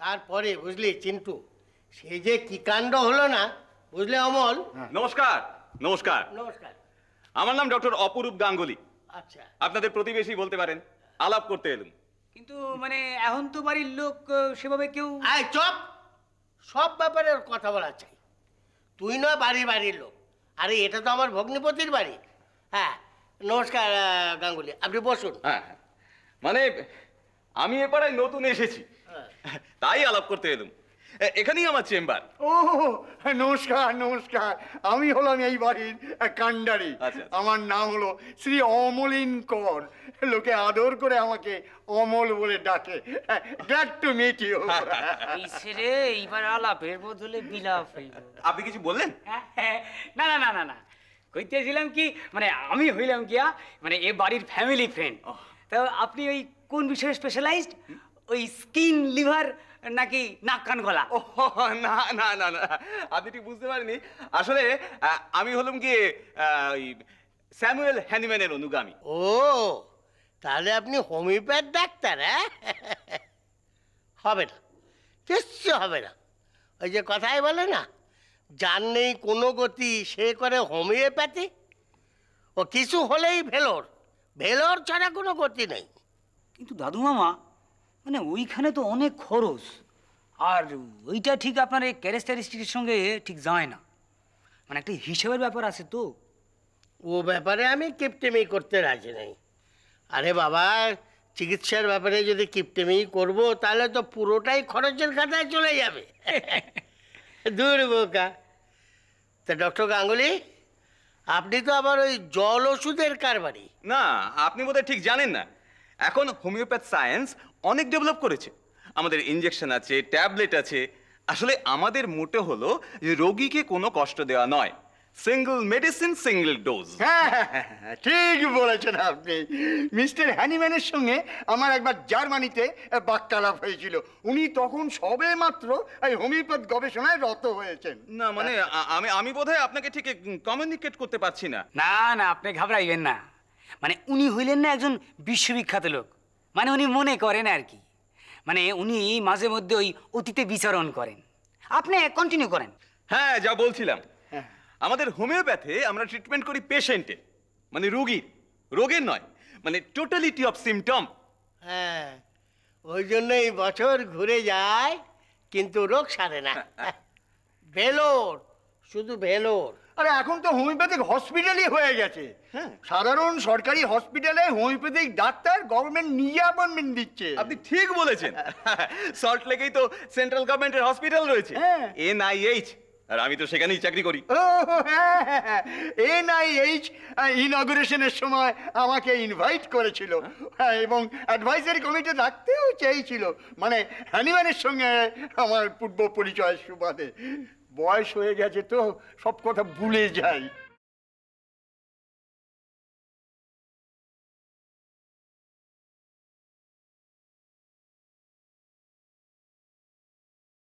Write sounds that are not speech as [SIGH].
তারপরে বুঝলি চিন্টু সে যে কি কাণ্ড হলো না বুঝলে অমল হ্যাঁ। নমস্কার নমস্কার নমস্কার আমার নাম ডক্টর অপরূপ গাঙ্গুলি আচ্ছা আপনাদের প্রতিবেশী বলতে পারেন আলাপ করতে এলুম কিন্তু মানে এখন তো বাড়ির লোক সেভাবে কেউ আয় চপ সব ব্যাপারে কথা বলা চাই তুই নয় বাড়ি বাড়ির লোক আরে এটা তো আমার ভগ্নিপতির বাড়ি হ্যাঁ নমস্কার গাঙ্গুলি আপনি বসুন হ্যাঁ, হ্যাঁ মানে আমি এ পাড়ায় নতুন এসেছি [LAUGHS] তাই আলাপ করতে এলাম এখানেই আমার চেম্বার ও নমস্কার নমস্কার আমি হলাম এই বাড়ির কান্ডারি আচ্ছা, আচ্ছা। আমার নাম হলো শ্রী অমলিন কর লোকে আদর করে আমাকে অমল বলে ডাকে গ্ল্যাড টু মিট ইউ রে এইবার আলাপের বদলে বিলাপ আপনি কিছু বললেন না না না না না কইতেছিলাম কি মানে আমি হইলাম গিয়া মানে এ বাড়ির ফ্যামিলি ফ্রেন্ড তো আপনি ওই কোন বিষয়ে স্পেশালাইজড ওই স্কিন লিভার নাকি নাক কান গলা ও না না না না আপনি ঠিক বুঝতে পারেনি আসলে আমি হলাম কি ওই স্যামুয়েল হ্যানিম্যানের অনুগামী ও তাহলে আপনি হোমিওপ্যাথ ডাক্তার হ্যাঁ হবে না কিচ্ছু হবে না ওই যে কথাই বলে না যার নেই কোনো গতি সে করে হোমিওপ্যাথি ও কিছু হলেই ভেলোর ভেলোর ছাড়া কোনো গতি নেই কিন্তু দাদু মামা মানে ওইখানে তো অনেক খরচ আর ওইটা ঠিক আপনার এই ক্যারেস্টারিস্টিকের সঙ্গে ঠিক যায় না মানে একটা হিসেবের ব্যাপার আছে তো ও ব্যাপারে আমি কিপটেমি করতে রাজি নাই আরে বাবা চিকিৎসার ব্যাপারে যদি কিপটেমি করব তাহলে তো পুরোটাই খরচের খাতায় চলে যাবে [LAUGHS] দূর বোকা তা ডক্টর গাঙ্গুলি আপনি তো আবার ওই জল ওষুধের কারবারি না আপনি বোধহয় ঠিক জানেন না এখন হোমিওপ্যাথ সায়েন্স অনেক ডেভেলপ করেছে আমাদের ইঞ্জেকশন আছে ট্যাবলেট আছে আসলে আমাদের মোটে হলো যে রোগীকে কোনো কষ্ট দেওয়া নয় সিঙ্গল মেডিসিন সিঙ্গল ডোজ ঠিক বলেছেন আপনি মিস্টার হ্যানিম্যানের সঙ্গে আমার একবার জার্মানিতে বাক্যালাপ হয়েছিল উনি তখন সবে মাত্র এই হোমিওপ্যাথ গবেষণায় রত হয়েছেন না মানে আমি আমি বোধহয় আপনাকে ঠিক কমিউনিকেট করতে পারছি না না না আপনি ঘাবড়াইবেন না মানে উনি হইলেন না একজন বিশ্ববিখ্যাত লোক মানে উনি মনে করেন আর কি মানে উনি মাঝে মধ্যে ওই অতীতে বিচরণ করেন আপনি কন্টিনিউ করেন হ্যাঁ যা বলছিলাম হ্যাঁ। আমাদের হোমিওপ্যাথে আমরা ট্রিটমেন্ট করি পেশেন্টের মানে রুগীর রোগের নয় মানে টোটালিটি অফ সিমটম হ্যাঁ ওই জন্য এই বছর ঘুরে যায় কিন্তু রোগ সারে না হ্যাঁ। ভেলোর শুধু ভেলোর আরে এখন তো হোমিওপ্যাথিক হসপিটালই হয়ে গেছে হ্যাঁ। সাধারণ সরকারি হসপিটালে হোমিওপ্যাথিক ডাক্তার গভর্নমেন্ট নিজে অ্যাপয়েন্টমেন্ট দিচ্ছে আপনি ঠিক বলেছেন সল্ট লেকেই তো সেন্ট্রাল গভর্নমেন্টের হসপিটাল রয়েছে এনআইএইচ হ্যাঁ। আর আমি তো সেখানেই চাকরি করি এনআইএইচ হ্যাঁ, ইনগুরেশনের সময় আমাকে ইনভাইট করেছিল এবং অ্যাডভাইজারি কমিটি রাখতেও চাইছিল মানে হ্যানিম্যানের সঙ্গে আমার পূর্ব পরিচয় সুবাদে বয়স হয়ে গেছে তো সব কথা ভুলে যাই